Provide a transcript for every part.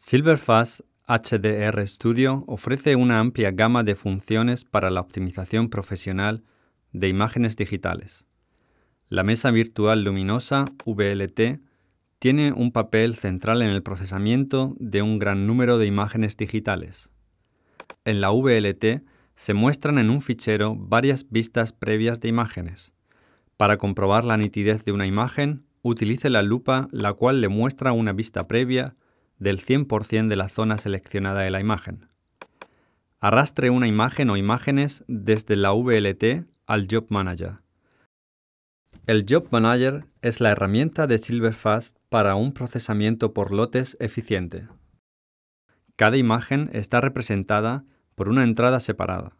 Silverfast HDR Studio ofrece una amplia gama de funciones para la optimización profesional de imágenes digitales. La mesa virtual luminosa VLT tiene un papel central en el procesamiento de un gran número de imágenes digitales. En la VLT se muestran en un fichero varias vistas previas de imágenes. Para comprobar la nitidez de una imagen, utilice la lupa la cual le muestra una vista previa del 100% de la zona seleccionada de la imagen. Arrastre una imagen o imágenes desde la VLT al Job Manager. El Job Manager es la herramienta de Silverfast para un procesamiento por lotes eficiente. Cada imagen está representada por una entrada separada.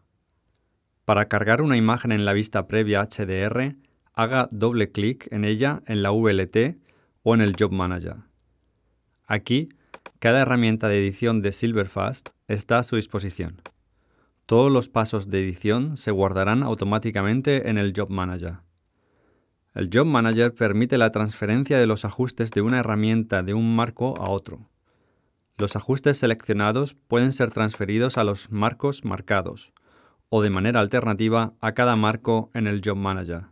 Para cargar una imagen en la vista previa HDR, haga doble clic en ella en la VLT o en el Job Manager. Aquí cada herramienta de edición de Silverfast está a su disposición. Todos los pasos de edición se guardarán automáticamente en el Job Manager. El Job Manager permite la transferencia de los ajustes de una herramienta de un marco a otro. Los ajustes seleccionados pueden ser transferidos a los marcos marcados o de manera alternativa a cada marco en el Job Manager.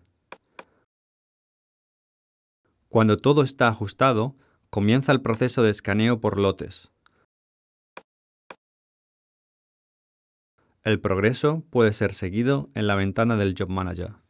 Cuando todo está ajustado, comienza el proceso de escaneo por lotes. El progreso puede ser seguido en la ventana del Job Manager.